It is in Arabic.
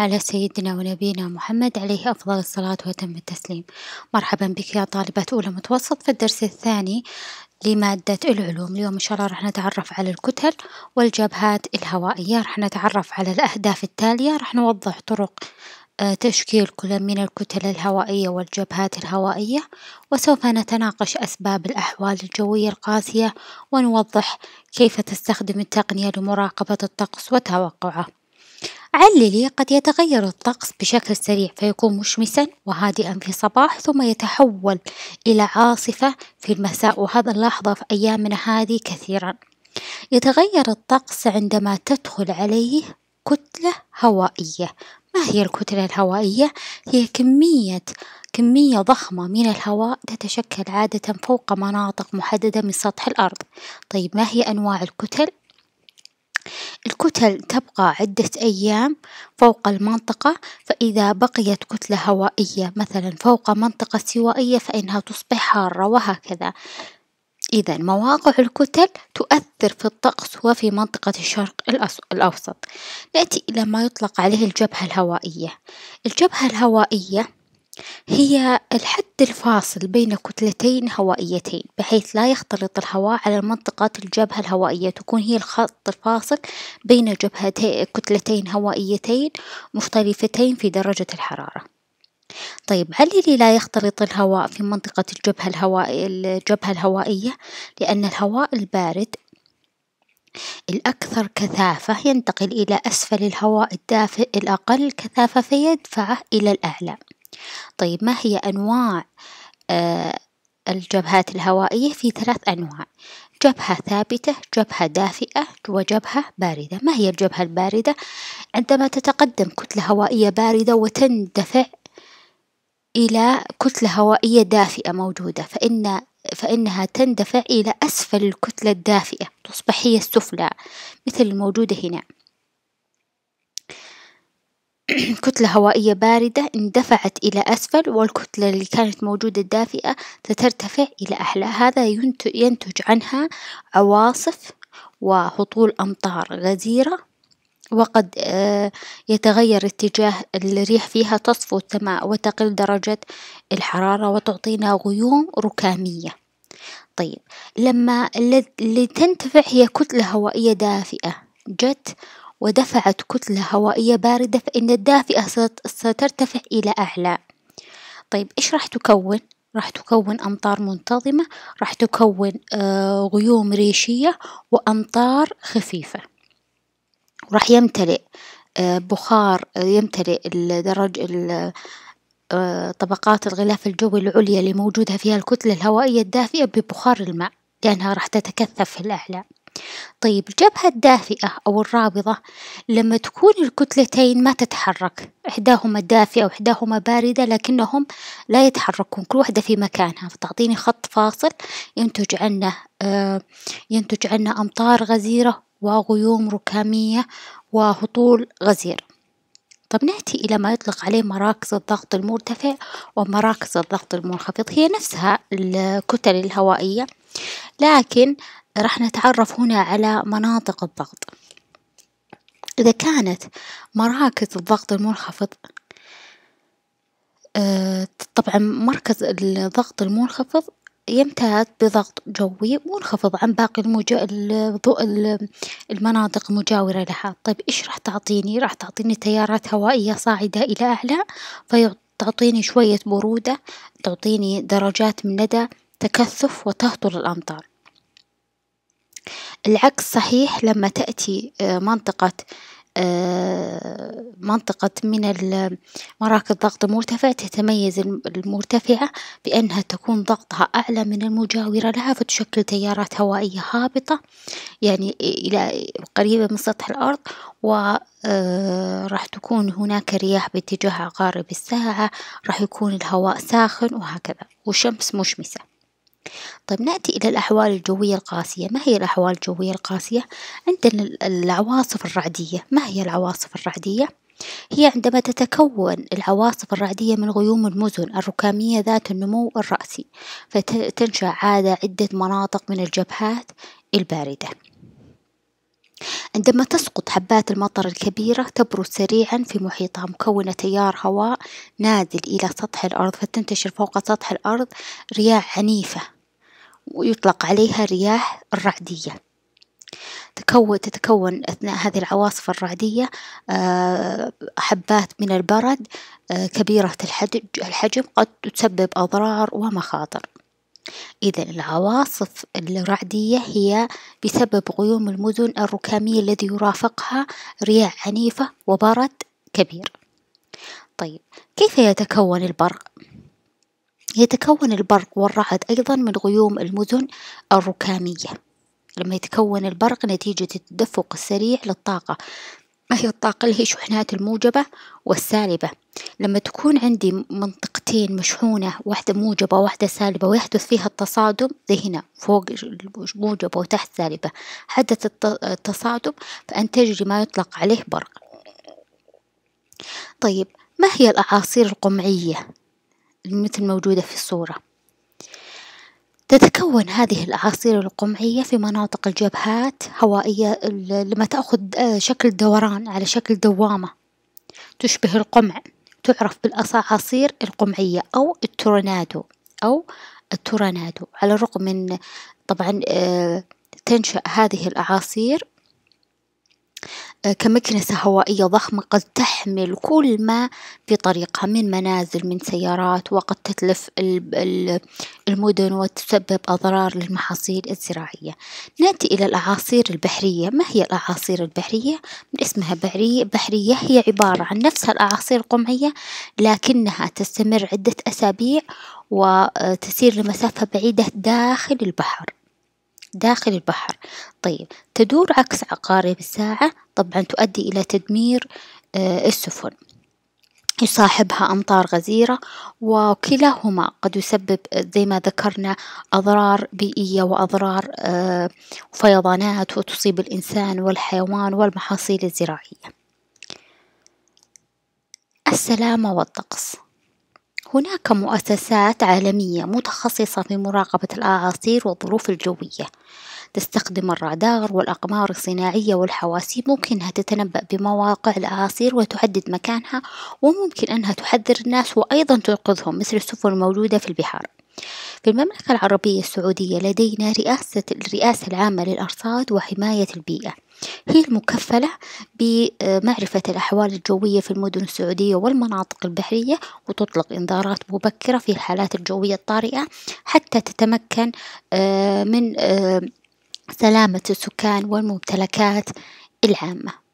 على سيدنا ونبينا محمد عليه أفضل الصلاة وتم التسليم مرحبا بك يا طالبة أولى متوسط في الدرس الثاني لمادة العلوم اليوم إن شاء الله رح نتعرف على الكتل والجبهات الهوائية رح نتعرف على الأهداف التالية رح نوضح طرق آه، تشكيل كل من الكتل الهوائية والجبهات الهوائية وسوف نتناقش أسباب الأحوال الجوية القاسية ونوضح كيف تستخدم التقنية لمراقبة الطقس وتوقعه عللي قد يتغير الطقس بشكل سريع فيكون مشمسًا وهادئًا في الصباح ثم يتحول إلى عاصفة في المساء وهذا نلاحظه في أيامنا هذي كثيرًا، يتغير الطقس عندما تدخل عليه كتلة هوائية، ما هي الكتلة الهوائية؟ هي كمية كمية ضخمة من الهواء تتشكل عادة فوق مناطق محددة من سطح الأرض، طيب ما هي أنواع الكتل؟ الكتل تبقى عدة أيام فوق المنطقة، فإذا بقيت كتلة هوائية مثلاً فوق منطقة استوائية فإنها تصبح حارة وهكذا، إذا مواقع الكتل تؤثر في الطقس وفي منطقة الشرق الأس- الأوسط، نأتي إلى ما يطلق عليه الجبهة الهوائية، الجبهة الهوائية. هي الحد الفاصل بين كتلتين هوائيتين بحيث لا يختلط الهواء على منطقة الجبهة الهوائية تكون هي الخط الفاصل بين جبهتين كتلتين هوائيتين مختلفتين في درجة الحرارة طيب هل اللي لا يختلط الهواء في منطقة الجبهة الهوائية الجبهة الهوائية لأن الهواء البارد الأكثر كثافة ينتقل إلى أسفل الهواء الدافئ الأقل كثافة فيدفعه إلى الأعلى طيب ما هي أنواع آه، الجبهات الهوائية؟ في ثلاث أنواع جبهة ثابتة جبهة دافئة وجبهة باردة ما هي الجبهة الباردة؟ عندما تتقدم كتلة هوائية باردة وتندفع إلى كتلة هوائية دافئة موجودة فإن فإنها تندفع إلى أسفل الكتلة الدافئة تصبح هي السفلى مثل الموجودة هنا. كتلة هوائية باردة اندفعت إلى أسفل والكتلة اللي كانت موجودة دافئة سترتفع إلى أحلى هذا ينتج عنها عواصف وهطول أمطار غزيرة وقد آه، يتغير اتجاه الريح فيها تصفو السماء وتقل درجة الحرارة وتعطينا غيوم ركامية طيب لما لتنتفع هي كتلة هوائية دافئة جت ودفعت كتلة هوائية باردة فإن الدافئة سترتفع إلى أعلى طيب إيش راح تكون؟ راح تكون أمطار منتظمة راح تكون آه، غيوم ريشية وأمطار خفيفة وراح يمتلئ آه، بخار آه، يمتلئ الدرج طبقات الغلاف الجوي العليا اللي موجودة فيها الكتلة الهوائية الدافئة ببخار الماء لأنها راح تتكثف في الأعلى طيب الجبهة الدافئة أو الرابضة لما تكون الكتلتين ما تتحرك إحداهما دافئة وإحداهما باردة لكنهم لا يتحركون كل واحدة في مكانها فتعطيني خط فاصل ينتج عنه آه ينتج عنه أمطار غزيرة وغيوم ركامية وهطول غزير طب نأتي إلى ما يطلق عليه مراكز الضغط المرتفع ومراكز الضغط المنخفض هي نفسها الكتل الهوائية لكن راح نتعرف هنا على مناطق الضغط إذا كانت مراكز الضغط المنخفض آه، طبعا مركز الضغط المنخفض يمتاز بضغط جوي منخفض عن باقي المجا... المناطق المجاورة لها طيب إيش راح تعطيني راح تعطيني تيارات هوائية صاعدة إلى أعلى فتعطيني شوية برودة تعطيني درجات من ندى تكثف وتهطل الأمطار العكس صحيح لما تأتي آه، منطقة آه، منطقة من مراكز ضغط مرتفع تتميز المرتفعة بأنها تكون ضغطها أعلى من المجاورة لها فتشكل تيارات هوائية هابطة يعني إلى قريبة من سطح الأرض وراح آه، تكون هناك رياح باتجاه عقارب الساعة راح يكون الهواء ساخن وهكذا والشمس مشمسة. طيب نأتي إلى الأحوال الجوية القاسية ما هي الأحوال الجوية القاسية؟ عندنا العواصف الرعدية ما هي العواصف الرعدية؟ هي عندما تتكون العواصف الرعدية من غيوم المزن الركامية ذات النمو الرأسي فتنشأ عادة عدة مناطق من الجبهات الباردة عندما تسقط حبات المطر الكبيرة تبرز سريعا في محيطها مكونة تيار هواء نازل إلى سطح الأرض فتنتشر فوق سطح الأرض رياح عنيفة ويطلق عليها رياح الرعدية تكون تتكون أثناء هذه العواصف الرعدية آه، حبات من البرد آه، كبيرة الحجم قد تسبب أضرار ومخاطر إذا العواصف الرعدية هي بسبب غيوم المدن الركامية الذي يرافقها رياح عنيفة وبرد كبير طيب كيف يتكون البرق؟ يتكون البرق والرعد أيضا من غيوم المدن الركامية لما يتكون البرق نتيجة التدفق السريع للطاقة ما هي الطاقة اللي هي شحنات الموجبة والسالبة لما تكون عندي منطقتين مشحونة واحدة موجبة وواحدة سالبة ويحدث فيها التصادم زي هنا فوق الموجبة وتحت سالبة حدث التصادم فأنتج ما يطلق عليه برق طيب ما هي الأعاصير القمعية مثل موجودة في الصورة تتكون هذه الأعاصير القمعية في مناطق الجبهات هوائية لما تأخذ آه، شكل دوران على شكل دوامة تشبه القمع تعرف بالأعاصير القمعية أو التورنادو أو التورنادو على الرغم من طبعا آه، تنشأ هذه الأعاصير آه، كمكنسة هوائية ضخمة قد تحمل كل ما في طريقها من منازل من سيارات وقد تتلف ال- المدن وتسبب أضرار للمحاصيل الزراعية نأتي إلى الأعاصير البحرية ما هي الأعاصير البحرية؟ من اسمها بحرية, بحرية هي عبارة عن نفس الأعاصير القمعية لكنها تستمر عدة أسابيع وتسير لمسافة بعيدة داخل البحر. داخل البحر طيب تدور عكس عقارب الساعة طبعا تؤدي إلى تدمير آه، السفن يصاحبها أمطار غزيرة وكلاهما قد يسبب زي ما ذكرنا أضرار بيئية وأضرار آه، فيضانات وتصيب الإنسان والحيوان والمحاصيل الزراعية السلامة والطقس هناك مؤسسات عالمية متخصصة في مراقبة الأعاصير والظروف الجوية، تستخدم الرادار والأقمار الصناعية والحواسيب ممكن إنها تتنبأ بمواقع الأعاصير وتحدد مكانها، وممكن إنها تحذر الناس وأيضًا تنقذهم مثل السفن الموجودة في البحار. في المملكة العربية السعودية لدينا رئاسة الرئاسة العامة للأرصاد وحماية البيئة هي المكفلة بمعرفة الأحوال الجوية في المدن السعودية والمناطق البحرية وتطلق إنذارات مبكرة في الحالات الجوية الطارئة حتى تتمكن آه، من آه، سلامة السكان والممتلكات العامة